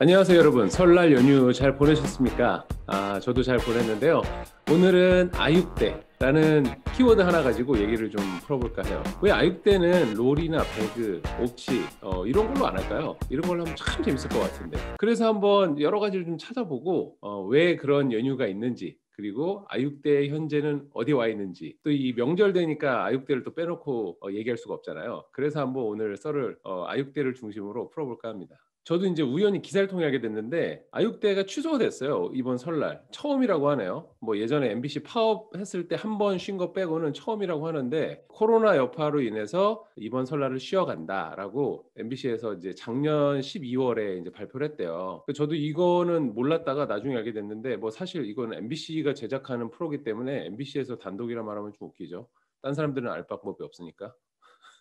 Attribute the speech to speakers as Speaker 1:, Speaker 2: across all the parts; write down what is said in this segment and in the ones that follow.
Speaker 1: 안녕하세요 여러분 설날 연휴 잘 보내셨습니까? 아 저도 잘 보냈는데요 오늘은 아육대라는 키워드 하나 가지고 얘기를 좀 풀어볼까 해요 왜 아육대는 롤이나 배그, 옵치 어, 이런 걸로 안 할까요? 이런 걸로 하면 참 재밌을 것 같은데 그래서 한번 여러 가지를 좀 찾아보고 어, 왜 그런 연휴가 있는지 그리고 아육대 현재는 어디 와 있는지 또 이 명절 되니까 아육대를 또 빼놓고 어, 얘기할 수가 없잖아요. 그래서 한번 오늘 썰을 어, 아육대를 중심으로 풀어볼까 합니다. 저도 이제 우연히 기사를 통해 알게 됐는데 아육대가 취소가 됐어요. 이번 설날. 처음이라고 하네요. 뭐 예전에 MBC 파업했을 때 한 번 쉰 거 빼고는 처음이라고 하는데 코로나 여파로 인해서 이번 설날을 쉬어간다라고 MBC에서 이제 작년 12월에 이제 발표를 했대요. 저도 이거는 몰랐다가 나중에 알게 됐는데 뭐 사실 이건 MBC가 제작하는 프로기 때문에 MBC에서 단독이라 말하면 좀 웃기죠. 딴 사람들은 알 방법이 없으니까.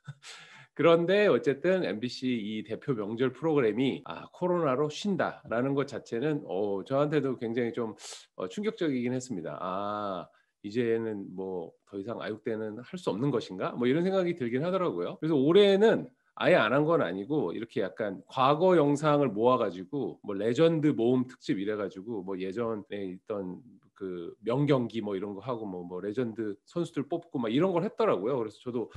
Speaker 1: 그런데 어쨌든 MBC 이 대표 명절 프로그램이 아, 코로나로 쉰다라는 것 자체는 어, 저한테도 굉장히 좀 어, 충격적이긴 했습니다. 아, 이제는 뭐 더 이상 아육대는 할 수 없는 것인가? 뭐 이런 생각이 들긴 하더라고요. 그래서 올해는 아예 안 한 건 아니고 이렇게 약간 과거 영상을 모아가지고 뭐 레전드 모음 특집 이래가지고 뭐 예전에 있던 그 명경기 뭐 이런 거 하고 뭐, 뭐 레전드 선수들 뽑고 막 이런 걸 했더라고요. 그래서 저도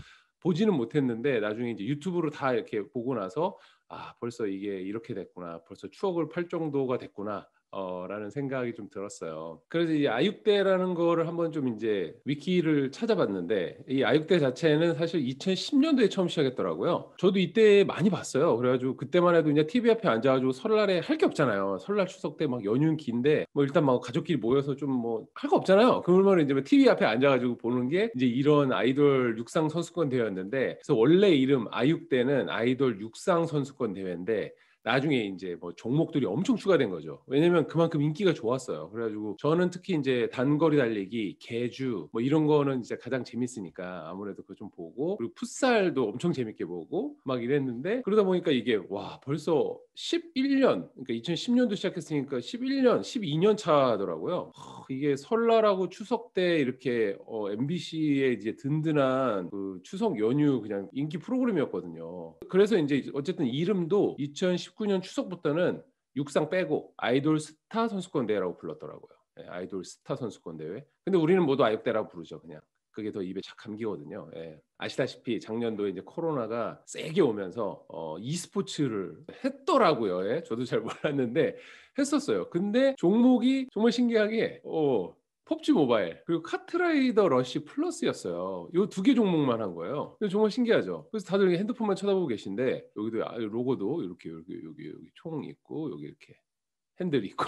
Speaker 1: 보지는 못했는데 나중에 이제 유튜브로 다 이렇게 보고 나서 아 벌써 이게 이렇게 됐구나 벌써 추억을 팔 정도가 됐구나 어, 라는 생각이 좀 들었어요. 그래서 이 아육대라는 거를 한번 좀 이제 위키를 찾아봤는데 이 아육대 자체는 사실 2010년도에 처음 시작했더라고요. 저도 이때 많이 봤어요. 그래가지고 그때만 해도 이제 TV 앞에 앉아가지고 설날에 할 게 없잖아요. 설날 추석 때 막 연휴는 긴데 뭐 일단 막 가족끼리 모여서 좀 뭐 할 거 없잖아요. 그러면 이제 TV 뭐 앞에 앉아가지고 보는 게 이제 이런 아이돌 육상 선수권 대회였는데 그래서 원래 이름 아육대는 아이돌 육상 선수권 대회인데 나중에 이제 뭐 종목들이 엄청 추가된 거죠. 왜냐면 그만큼 인기가 좋았어요. 그래가지고 저는 특히 이제 단거리 달리기, 개주 뭐 이런 거는 이제 가장 재밌으니까 아무래도 그거 좀 보고 그리고 풋살도 엄청 재밌게 보고 막 이랬는데 그러다 보니까 이게 와 벌써 11년 그러니까 2010년도 시작했으니까 11년, 12년 차더라고요. 이게 설날하고 추석 때 이렇게 어, MBC의 이제 든든한 그 추석 연휴 그냥 인기 프로그램이었거든요. 그래서 이제 어쨌든 이름도 2019년 추석부터는 육상 빼고 아이돌 스타 선수권 대회라고 불렀더라고요. 예, 아이돌 스타 선수권 대회. 근데 우리는 모두 아역대라고 부르죠, 그냥. 그게 더 입에 착 감기거든요. 예. 아시다시피 작년도에 이제 코로나가 세게 오면서 어, e스포츠를 했더라고요. 예. 저도 잘 몰랐는데 했었어요. 근데 종목이 정말 신기하게 어, 펍지 모바일 그리고 카트라이더 러쉬 플러스였어요. 요두개 종목만 한 거예요. 정말 신기하죠. 그래서 다들 핸드폰만 쳐다보고 계신데 여기도 아, 로고도 이렇게 여기 여기 여기 총 있고 여기 이렇게 핸들 있고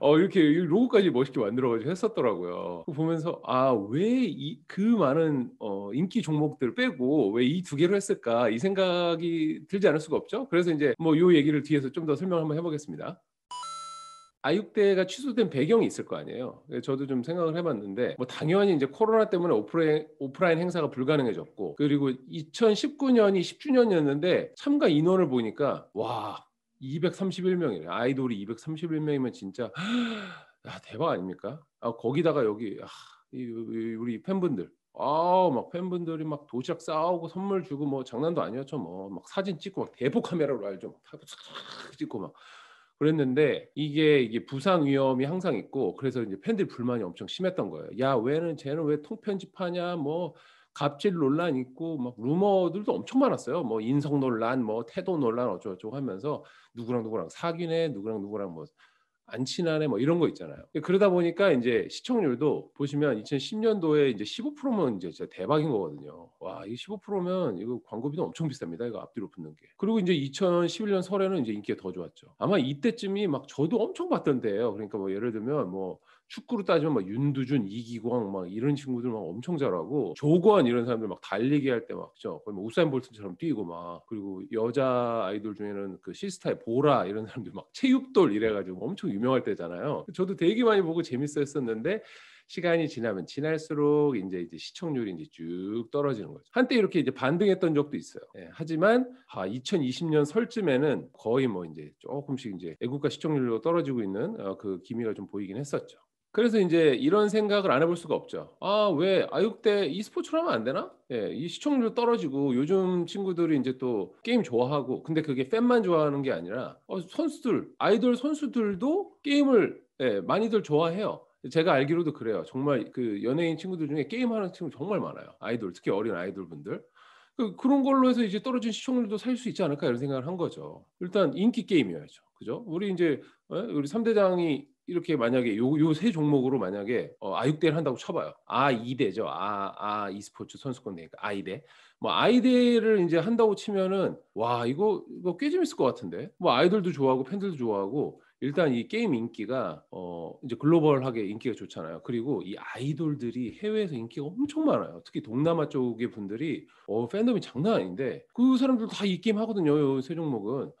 Speaker 1: 어, 이렇게 로고까지 멋있게 만들어가지고 했었더라고요. 보면서 아 왜 그 많은 어, 인기 종목들 빼고 왜 이 두 개로 했을까 이 생각이 들지 않을 수가 없죠. 그래서 이제 뭐요 얘기를 뒤에서 좀 더 설명 한번 해보겠습니다. 아육대가 취소된 배경이 있을 거 아니에요. 저도 좀 생각을 해봤는데 뭐 당연히 이제 코로나 때문에 오프라인, 오프라인 행사가 불가능해졌고 그리고 2019년이 10주년이었는데 참가 인원을 보니까 와 231명이래. 아이돌이 231명이면 진짜 야, 대박 아닙니까? 아, 거기다가 여기 아, 이, 이, 우리 팬분들 아막 우 팬분들이 막 도시락 싸우고 선물 주고 뭐 장난도 아니었죠 뭐 막 사진 찍고 막 대포 카메라로 알죠 막 찍고 막 그랬는데 이게 이게 부상 위험이 항상 있고 그래서 이제 팬들 이 불만이 엄청 심했던 거예요. 야 왜는 쟤는 왜 통편집하냐 뭐 갑질 논란 있고 막 루머들도 엄청 많았어요. 뭐 인성 논란, 뭐 태도 논란 어쩌고저쩌고 하면서 누구랑 누구랑 사귀네, 누구랑 누구랑 뭐 안 친하네 뭐 이런 거 있잖아요. 그러다 보니까 이제 시청률도 보시면 2010년도에 이제 15%면 이제 진짜 대박인 거거든요. 와, 이 15%면 이거 광고비도 엄청 비쌉니다. 이거 앞뒤로 붙는 게. 그리고 이제 2011년 설에는 이제 인기가 더 좋았죠. 아마 이때쯤이 막 저도 엄청 봤던데요. 그러니까 뭐 예를 들면 뭐 축구로 따지면 막 윤두준, 이기광 막 이런 친구들 막 엄청 잘하고 조건 이런 사람들 막 달리기 할 때 막 그죠 거의 뭐 우사인 볼트처럼 뛰고 막 그리고 여자 아이돌 중에는 그 시스타의 보라 이런 사람들 막 체육돌 이래가지고 엄청 유명할 때잖아요. 저도 되게 많이 보고 재밌어 했었는데 시간이 지나면 지날수록 이제 이제 시청률이 이제 쭉 떨어지는 거죠. 한때 이렇게 이제 반등했던 적도 있어요. 예, 하지만 아, 2020년 설쯤에는 거의 뭐 이제 조금씩 이제 애국가 시청률로 떨어지고 있는 어, 그 기미가 좀 보이긴 했었죠. 그래서 이제 이런 생각을 안 해볼 수가 없죠. 아, 왜 아육대 e스포츠로 하면 안 되나? 예, 이 시청률 떨어지고 요즘 친구들이 이제 또 게임 좋아하고 근데 그게 팬만 좋아하는 게 아니라 어, 선수들, 아이돌 선수들도 게임을 예, 많이들 좋아해요. 제가 알기로도 그래요. 정말 그 연예인 친구들 중에 게임하는 친구 정말 많아요. 아이돌, 특히 어린 아이돌 분들. 그, 그런 걸로 해서 이제 떨어진 시청률도 살 수 있지 않을까 이런 생각을 한 거죠. 일단 인기 게임이어야죠. 그죠? 우리 이제 어, 우리 삼대장이 이렇게 만약에 요 요 세 종목으로 만약에 어, 아육대를 한다고 쳐봐요. 아이대죠 아, 아 e스포츠 선수권 대회니 아이대. 뭐 아이대를 이제 한다고 치면은 와 이거 이거 꽤 재밌을 것 같은데. 뭐 아이돌도 좋아하고 팬들도 좋아하고 일단 이 게임 인기가 어 이제 글로벌하게 인기가 좋잖아요. 그리고 이 아이돌들이 해외에서 인기가 엄청 많아요. 특히 동남아 쪽의 분들이 어 팬덤이 장난 아닌데 그 사람들도 다이 게임 하거든요. 요 세 종목은.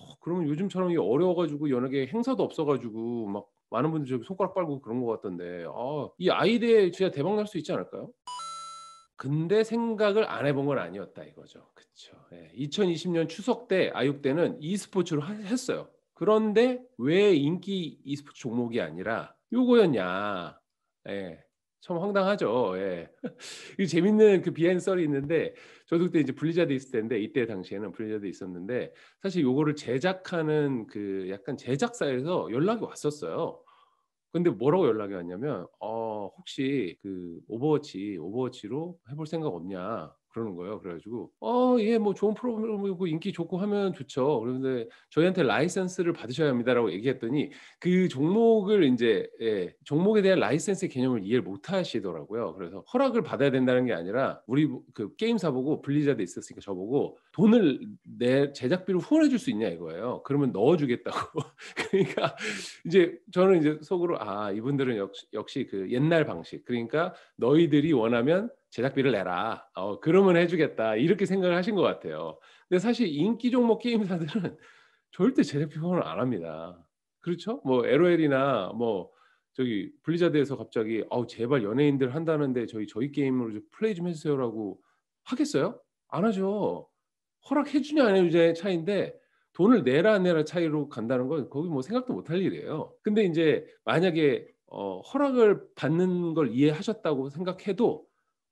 Speaker 1: 어, 그러면 요즘처럼 어려워가지고 연예계 행사도 없어가지고 막 많은 분들이 손가락 빨고 그런 것 같던데 아, 이 아이디에 진짜 대박 날 수 있지 않을까요? 근데 생각을 안 해본 건 아니었다 이거죠. 그렇죠. 예. 2020년 추석 때 아육 대는 e스포츠로 하, 했어요. 그런데 왜 인기 e스포츠 종목이 아니라 요거였냐? 예. 참 황당하죠. 예. 재밌는 그비엔인 썰이 있는데 저도 그때 이제 블리자돼 있을 때인데 이때 당시에는 블리자돼 있었는데 사실 요거를 제작하는 그 약간 제작사에서 연락이 왔었어요. 근데 뭐라고 연락이 왔냐면 어 혹시 그 오버워치 오버워치로 해볼 생각 없냐 그러는 거예요. 그래가지고 어 예 뭐 좋은 프로그램이고 인기 좋고 하면 좋죠. 그런데 저희한테 라이센스를 받으셔야 합니다라고 얘기했더니 그 종목을 이제 예, 종목에 대한 라이센스 개념을 이해를 못하시더라고요. 그래서 허락을 받아야 된다는 게 아니라 우리 그 게임사 보고 분리자도 있었으니까 저 보고 돈을 내 제작비를 후원해줄 수 있냐 이거예요. 그러면 넣어주겠다고. 그러니까 이제 저는 이제 속으로 아 이분들은 역시, 역시 그 옛날 방식 그러니까 너희들이 원하면 제작비를 내라. 어, 그러면 해주겠다. 이렇게 생각을 하신 것 같아요. 근데 사실 인기 종목 게임사들은 절대 제작비 포함을 안 합니다. 그렇죠? 뭐 LOL이나 뭐 저기 블리자드에서 갑자기 아우 제발 연예인들 한다는데 저희 저희 게임으로 좀 플레이 좀 해주세요라고 하겠어요? 안 하죠. 허락해 주냐 안 해주냐의 차이인데 돈을 내라 안 내라 차이로 간다는 건 거기 뭐 생각도 못 할 일이에요. 근데 이제 만약에 어, 허락을 받는 걸 이해하셨다고 생각해도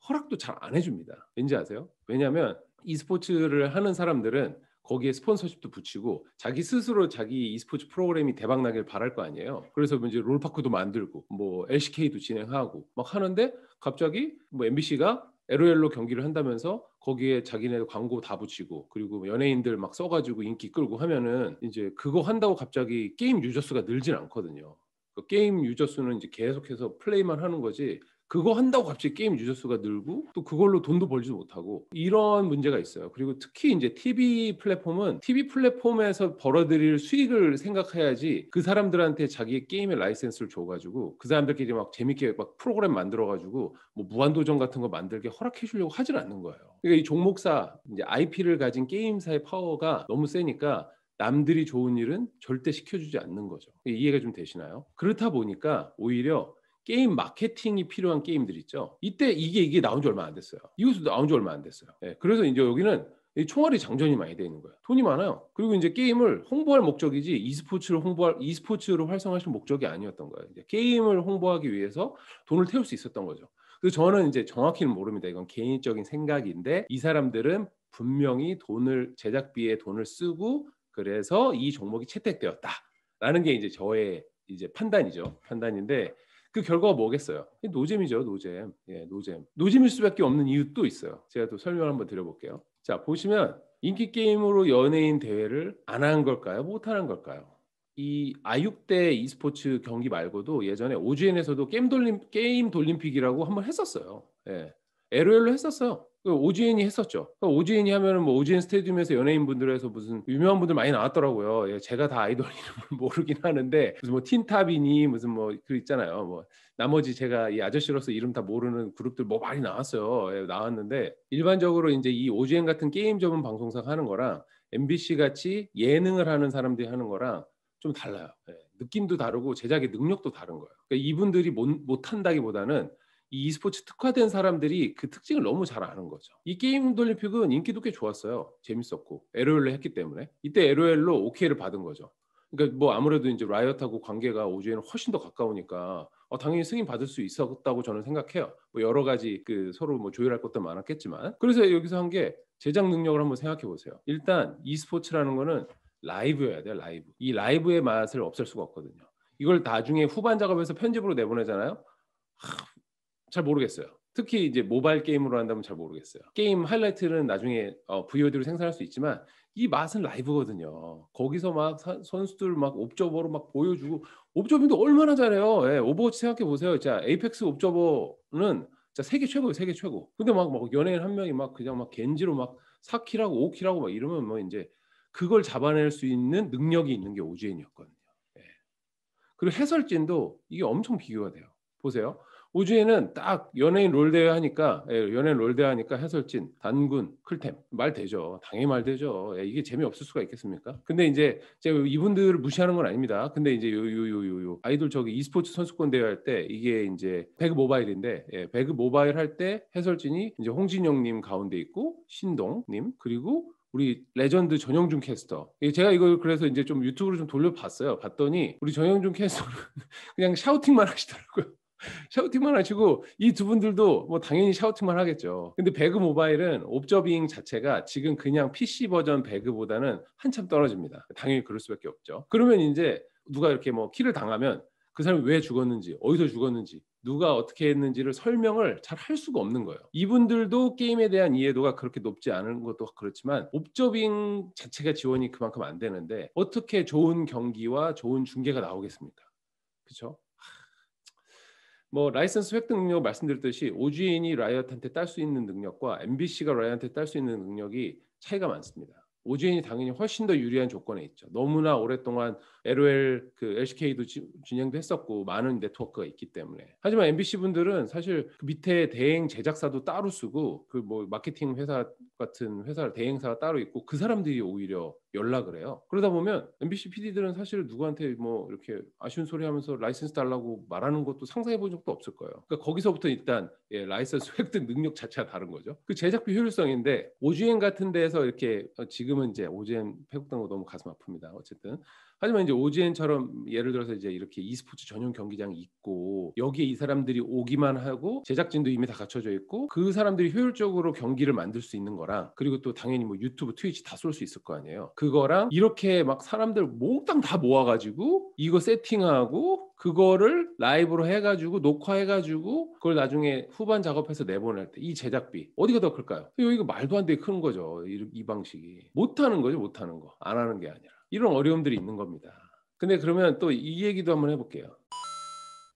Speaker 1: 허락도 잘 안 해줍니다. 왠지 아세요? 왜냐하면 e스포츠를 하는 사람들은 거기에 스폰서십도 붙이고 자기 스스로 자기 e스포츠 프로그램이 대박 나길 바랄 거 아니에요. 그래서 뭐 이제 롤파크도 만들고 뭐 LCK도 진행하고 막 하는데 갑자기 뭐 MBC가 LOL로 경기를 한다면서 거기에 자기네 광고 다 붙이고 그리고 뭐 연예인들 막 써가지고 인기 끌고 하면은 이제 그거 한다고 갑자기 게임 유저 수가 늘진 않거든요. 그 게임 유저 수는 이제 계속해서 플레이만 하는 거지 그거 한다고 갑자기 게임 유저 수가 늘고 또 그걸로 돈도 벌지도 못하고 이런 문제가 있어요. 그리고 특히 이제 TV 플랫폼은 TV 플랫폼에서 벌어들일 수익을 생각해야지 그 사람들한테 자기의 게임의 라이센스를 줘가지고 그 사람들끼리 막 재밌게 막 프로그램 만들어가지고 뭐 무한도전 같은 거 만들게 허락해 주려고 하질 않는 거예요. 그러니까 이 종목사 이제 IP를 가진 게임사의 파워가 너무 세니까 남들이 좋은 일은 절대 시켜주지 않는 거죠. 이해가 좀 되시나요? 그렇다 보니까 오히려 게임 마케팅이 필요한 게임들 있죠. 이때 이게 이게 나온 지 얼마 안 됐어요. 이것도 나온 지 얼마 안 됐어요. 예, 그래서 이제 여기는 총알이 장전이 많이 되어 있는 거예요. 돈이 많아요. 그리고 이제 게임을 홍보할 목적이지 e스포츠를 홍보할 e스포츠로 활성화하실 목적이 아니었던 거예요. 게임을 홍보하기 위해서 돈을 태울 수 있었던 거죠. 그래서 저는 이제 정확히는 모릅니다. 이건 개인적인 생각인데 이 사람들은 분명히 돈을 제작비에 돈을 쓰고 그래서 이 종목이 채택되었다라는 게 이제 저의 이제 판단이죠. 판단인데 그 결과가 뭐겠어요? 노잼이죠, 노잼. 예, 노잼. 노잼일 수밖에 없는 이유 또 있어요. 제가 또 설명 한번 드려볼게요. 자, 보시면 인기 게임으로 연예인 대회를 안 한 걸까요? 못하 걸까요? 이 아육대 e스포츠 경기 말고도 예전에 오주엔에서도 게임 돌림 게임 돌림픽이라고 한번 했었어요. 예. LOL로 했었어요. 오지엔이 그 했었죠. 오지엔이 그 하면은 뭐 오지엔 스테디움에서 연예인분들에서 무슨 유명한 분들 많이 나왔더라고요. 예, 제가 다 아이돌 이름을 모르긴 하는데 무슨 뭐 틴탑이니 무슨 뭐 그 있잖아요. 뭐 나머지 제가 이 아저씨로서 이름 다 모르는 그룹들 뭐 많이 나왔어요. 예, 나왔는데 일반적으로 이제 이 오지엔 같은 게임 전문 방송사 하는 거랑 MBC 같이 예능을 하는 사람들이 하는 거랑 좀 달라요. 예, 느낌도 다르고 제작의 능력도 다른 거예요. 그러니까 이분들이 못, 못한다기보다는 이 e스포츠 특화된 사람들이 그 특징을 너무 잘 아는 거죠. 이 게임 돌림픽은 인기도 꽤 좋았어요. 재밌었고 LOL로 했기 때문에 이때 LOL로 OK를 받은 거죠. 그러니까 뭐 아무래도 이제 라이엇하고 관계가 오주에는 훨씬 더 가까우니까 어, 당연히 승인 받을 수 있었다고 저는 생각해요. 뭐 여러 가지 그 서로 뭐 조율할 것도 많았겠지만 그래서 여기서 한 게 제작 능력을 한번 생각해 보세요. 일단 e스포츠라는 거는 라이브여야 돼요. 라이브. 이 라이브의 맛을 없앨 수가 없거든요. 이걸 나중에 후반 작업에서 편집으로 내보내잖아요. 하, 잘 모르겠어요. 특히 이제 모바일 게임으로 한다면 잘 모르겠어요. 게임 하이라이트는 나중에 어, VOD로 생산할 수 있지만 이 맛은 라이브거든요. 거기서 막 사, 선수들 막 옵저버로 막 보여주고 옵저버도 얼마나 잘해요. 예, 오버워치 생각해 보세요. 자, 에이펙스 옵저버는 자, 세계 최고예요. 세계 최고. 근데 막, 막 연예인 한 명이 막 그냥 막 겐지로 막 4킬하고 5킬하고 막 이러면 뭐 이제 그걸 잡아낼 수 있는 능력이 있는 게 오지엔이었거든요. 예. 그리고 해설진도 이게 엄청 비교가 돼요. 보세요. 우주에는 딱 연예인 롤대회 하니까 예, 연예인 롤대회 하니까 해설진, 단군, 클템 말 되죠. 당연히 말 되죠. 예, 이게 재미없을 수가 있겠습니까? 근데 이제 제가 이분들을 무시하는 건 아닙니다. 근데 이제 요 요 요 요 요 아이돌 저기 e스포츠 선수권 대회 할 때 이게 이제 배그 모바일인데 예, 배그 모바일 할 때 해설진이 이제 홍진영님 가운데 있고 신동님 그리고 우리 레전드 전영준 캐스터. 예, 제가 이걸 그래서 이제 좀 유튜브로 좀 돌려봤어요. 봤더니 우리 전영준 캐스터는 그냥 샤우팅만 하시더라고요. 샤우팅만 하시고 이 두 분들도 뭐 당연히 샤우팅만 하겠죠. 근데 배그 모바일은 옵저빙 자체가 지금 그냥 PC 버전 배그보다는 한참 떨어집니다. 당연히 그럴 수밖에 없죠. 그러면 이제 누가 이렇게 뭐 키를 당하면 그 사람이 왜 죽었는지 어디서 죽었는지 누가 어떻게 했는지를 설명을 잘 할 수가 없는 거예요. 이분들도 게임에 대한 이해도가 그렇게 높지 않은 것도 그렇지만 옵저빙 자체가 지원이 그만큼 안 되는데 어떻게 좋은 경기와 좋은 중계가 나오겠습니까? 그렇죠? 뭐 라이선스 획득 능력 말씀드렸듯이 OGN이 라이엇한테 딸 수 있는 능력과 MBC가 라이엇한테 딸 수 있는 능력이 차이가 많습니다. OGN이 당연히 훨씬 더 유리한 조건에 있죠. 너무나 오랫동안 LOL 그 LCK도 지, 진행도 했었고 많은 네트워크가 있기 때문에. 하지만 MBC 분들은 사실 그 밑에 대행 제작사도 따로 쓰고 그 뭐 마케팅 회사 같은 회사 대행사가 따로 있고 그 사람들이 오히려 연락을 해요. 그러다 보면 MBC PD들은 사실 누구한테 뭐 이렇게 아쉬운 소리 하면서 라이센스 달라고 말하는 것도 상상해 본 적도 없을 거예요. 그러니까 거기서부터 일단 예, 라이센스 획득 능력 자체가 다른 거죠. 그 제작비 효율성인데 오 g n 같은 데에서 이렇게 지금은 이제 OGN 폐국당도 너무 가슴 아픕니다. 어쨌든 하지만 이제 오지엔처럼 예를 들어서 이제 이렇게 e스포츠 전용 경기장이 있고 여기에 이 사람들이 오기만 하고 제작진도 이미 다 갖춰져 있고 그 사람들이 효율적으로 경기를 만들 수 있는 거랑 그리고 또 당연히 뭐 유튜브, 트위치 다 쏠 수 있을 거 아니에요. 그거랑 이렇게 막 사람들 몽땅 다 모아가지고 이거 세팅하고 그거를 라이브로 해가지고 녹화해가지고 그걸 나중에 후반 작업해서 내보낼 때 이 제작비 어디가 더 클까요? 이거 말도 안 되게 큰 거죠 이, 이 방식이 못하는 거죠 못하는 거 안 하는 게 아니라 이런 어려움들이 있는 겁니다. 근데 그러면 또 이 얘기도 한번 해볼게요.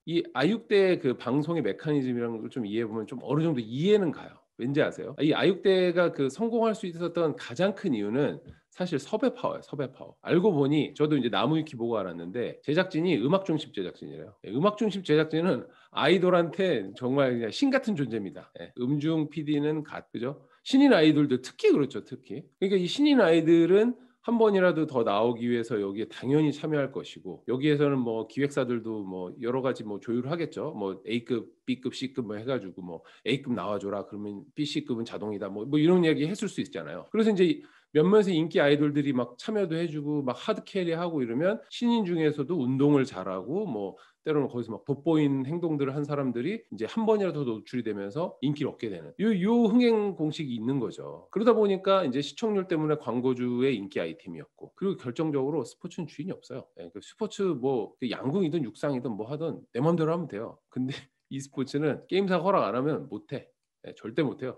Speaker 1: 이 아육대 그 방송의 메커니즘이라는 걸 좀 이해해 보면 좀 어느 정도 이해는 가요. 왠지 아세요? 이 아육대가 그 성공할 수 있었던 가장 큰 이유는 사실 섭외 파워예요. 섭외 파워. 알고 보니 저도 이제 나무위키 보고 알았는데 제작진이 음악 중심 제작진이래요. 예, 음악 중심 제작진은 아이돌한테 정말 그냥 신 같은 존재입니다. 예, 음중 PD는 같죠 신인 아이돌들 특히 그렇죠. 특히. 그러니까 이 신인 아이들은 한 번이라도 더 나오기 위해서 여기에 당연히 참여할 것이고 여기에서는 뭐 기획사들도 뭐 여러 가지 뭐 조율하겠죠. 뭐 A급, B급, C급 뭐 해가지고 뭐 A급 나와줘라 그러면 B, C급은 자동이다 뭐, 뭐 이런 얘기 했을 수 있잖아요. 그래서 이제 몇몇의 인기 아이돌들이 막 참여도 해주고 막 하드캐리하고 이러면 신인 중에서도 운동을 잘하고 뭐 때로는 거기서 막 돋보인 행동들을 한 사람들이 이제 한 번이라도 노출이 되면서 인기를 얻게 되는 요, 요 흥행 공식이 있는 거죠. 그러다 보니까 이제 시청률 때문에 광고주의 인기 아이템이었고 그리고 결정적으로 스포츠는 주인이 없어요. 네, 스포츠 뭐 그 양궁이든 육상이든 뭐 하든 내 맘대로 하면 돼요. 근데 이스포츠는 게임사 허락 안 하면 못해. 예, 절대 못해요.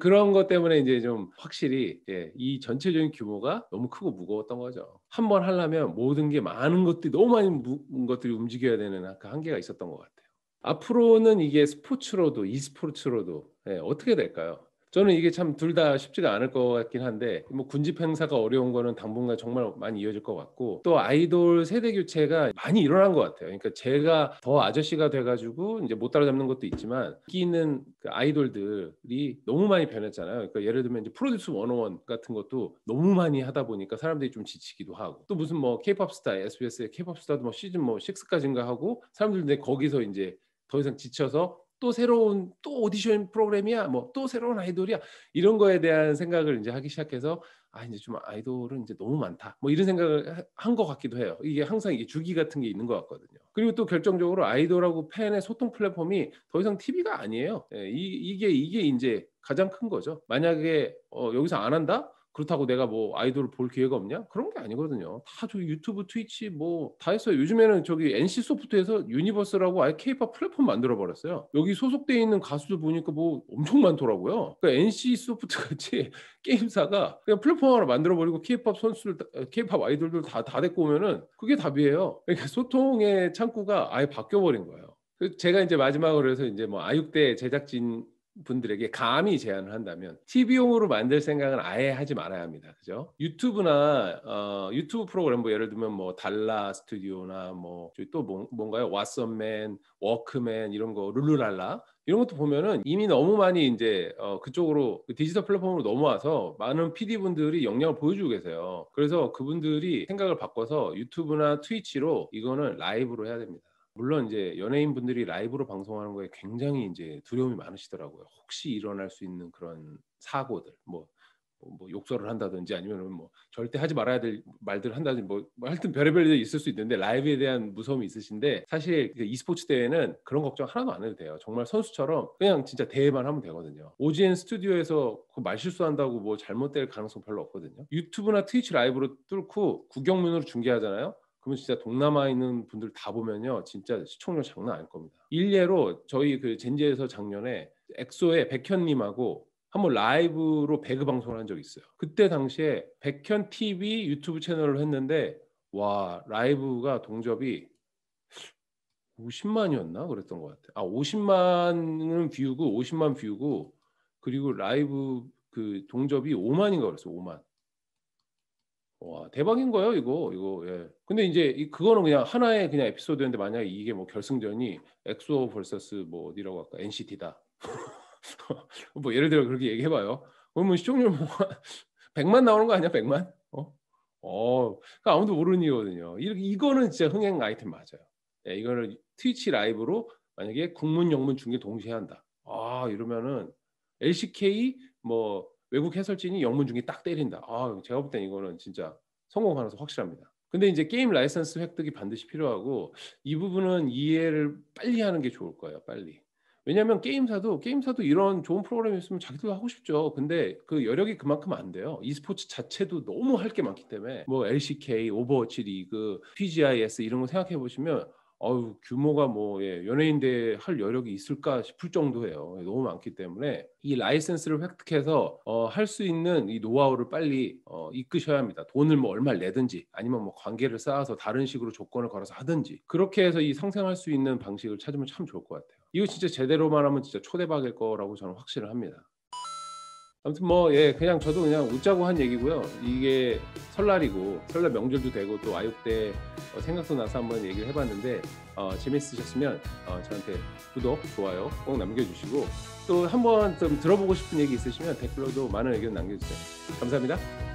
Speaker 1: 그런 것 때문에 이제 좀 확실히 예, 이 전체적인 규모가 너무 크고 무거웠던 거죠. 한번 하려면 모든 게 많은 것들이 너무 많은 것들이 움직여야 되는 그 한계가 있었던 것 같아요. 앞으로는 이게 스포츠로도 e스포츠로도 예, 어떻게 될까요? 저는 이게 참 둘 다 쉽지가 않을 것 같긴 한데 뭐 군집 행사가 어려운 거는 당분간 정말 많이 이어질 것 같고 또 아이돌 세대 교체가 많이 일어난 것 같아요. 그러니까 제가 더 아저씨가 돼가지고 이제 못 따라잡는 것도 있지만 인기 있는 그 아이돌들이 너무 많이 변했잖아요. 그러니까 예를 들면 이제 프로듀스 101 같은 것도 너무 많이 하다 보니까 사람들이 좀 지치기도 하고 또 무슨 뭐 케이팝 스타 SBS의 케이팝 스타도 뭐 시즌 뭐 6까지인가 하고 사람들인데 거기서 이제 더 이상 지쳐서 또 새로운 또 오디션 프로그램이야 뭐 또 새로운 아이돌이야 이런 거에 대한 생각을 이제 하기 시작해서 아 이제 좀 아이돌은 이제 너무 많다 뭐 이런 생각을 한 것 같기도 해요 이게 항상 이게 주기 같은 게 있는 것 같거든요 그리고 또 결정적으로 아이돌하고 팬의 소통 플랫폼이 더 이상 TV가 아니에요 예, 이, 이게, 이게 이제 가장 큰 거죠 만약에 어, 여기서 안 한다 그렇다고 내가 뭐 아이돌 을볼 기회가 없냐? 그런 게 아니거든요. 다 저 유튜브, 트위치 뭐 다 했어요. 요즘에는 저기 NC 소프트에서 유니버스라고 아예 이팝 플랫폼 만들어 버렸어요. 여기 소속돼 있는 가수들 보니까 뭐 엄청 많더라고요. 그러니까 NC 소프트 같이 게임사가 그냥 플랫폼 하나 만들어 버리고 케이팝 선수들, 이팝 아이돌들 다 다 데리고 오면은 그게 답이에요. 그러니까 소통의 창구가 아예 바뀌어 버린 거예요. 제가 이제 마지막으로 해서 이제 뭐 아육대 제작진 분들에게 감히 제안을 한다면 TV용으로 만들 생각은 아예 하지 말아야 합니다. 그죠? 유튜브나 어, 유튜브 프로그램 뭐 예를 들면 뭐 달라 스튜디오나 뭐또 뭐, 뭔가요? 왓썸맨, 워크맨 이런 거 룰루랄라 이런 것도 보면은 이미 너무 많이 이제 어 그쪽으로 그 디지털 플랫폼으로 넘어와서 많은 PD 분들이 역량을 보여주고 계세요. 그래서 그분들이 생각을 바꿔서 유튜브나 트위치로 이거는 라이브로 해야 됩니다. 물론 이제 연예인 분들이 라이브로 방송하는 거에 굉장히 이제 두려움이 많으시더라고요. 혹시 일어날 수 있는 그런 사고들, 뭐, 뭐, 뭐 욕설을 한다든지 아니면 은뭐 절대 하지 말아야 될 말들을 한다든지 뭐, 뭐 하여튼 별의별 일이 있을 수 있는데 라이브에 대한 무서움이 있으신데 사실 e스포츠 대회는 그런 걱정 하나도 안 해도 돼요. 정말 선수처럼 그냥 진짜 대회만 하면 되거든요. 오지엔 스튜디오에서 그 말실수한다고 뭐 잘못될 가능성 별로 없거든요. 유튜브나 트위치 라이브로 뚫고 구경문으로 중계하잖아요. 그러면 진짜 동남아에 있는 분들 다 보면요. 진짜 시청률 장난 아닐 겁니다. 일례로 저희 그 젠지에서 작년에 엑소의 백현님하고 한번 라이브로 배그 방송을 한 적이 있어요. 그때 당시에 백현 TV 유튜브 채널을 했는데 와 라이브가 동접이 50만이었나 그랬던 것같아아 50만은 뷰고 50만 뷰고 그리고 라이브 그 동접이 5만인가 그랬어 5만. 와 대박인 거예요 이거 이거 예 근데 이제 그거는 그냥 하나의 그냥 에피소드였는데 만약에 이게 뭐 결승전이 엑소 벌서스 뭐 어디라고 할까 NCT다 뭐 예를 들어 그렇게 얘기해봐요 그러면 시청률 뭐 100만 나오는 거 아니야 100만 어? 어 그러니까 아무도 모르는 일이거든요 이렇게 이거는 진짜 흥행 아이템 맞아요 예, 이거를 트위치 라이브로 만약에 국문 영문 중계 동시에 한다 아 이러면은 LCK 뭐 외국 해설진이 영문 중에 딱 때린다. 아, 제가 볼 땐 이거는 진짜 성공 하면서 확실합니다. 근데 이제 게임 라이선스 획득이 반드시 필요하고 이 부분은 이해를 빨리 하는 게 좋을 거예요. 빨리. 왜냐하면 게임사도 게임사도 이런 좋은 프로그램이 있으면 자기도 하고 싶죠. 근데 그 여력이 그만큼 안 돼요. e스포츠 자체도 너무 할 게 많기 때문에 뭐 LCK, 오버워치 리그, PGIS 이런 거 생각해 보시면 어유 규모가 뭐 예, 연예인대할 여력이 있을까 싶을 정도예요. 예, 너무 많기 때문에 이 라이센스를 획득해서 어, 할 수 있는 이 노하우를 빨리 어, 이끄셔야 합니다. 돈을 뭐 얼마 내든지 아니면 뭐 관계를 쌓아서 다른 식으로 조건을 걸어서 하든지 그렇게 해서 이 상생할 수 있는 방식을 찾으면 참 좋을 것 같아요. 이거 진짜 제대로 말하면 진짜 초대박일 거라고 저는 확신을 합니다. 아무튼 뭐 예 그냥 저도 그냥 웃자고 한 얘기고요. 이게 설날이고 설날 명절도 되고 또 아육대 어, 생각도 나서 한번 얘기를 해봤는데 어, 재밌으셨으면 어, 저한테 구독 좋아요 꼭 남겨주시고 또 한번 좀 들어보고 싶은 얘기 있으시면 댓글로도 많은 의견 남겨주세요. 감사합니다.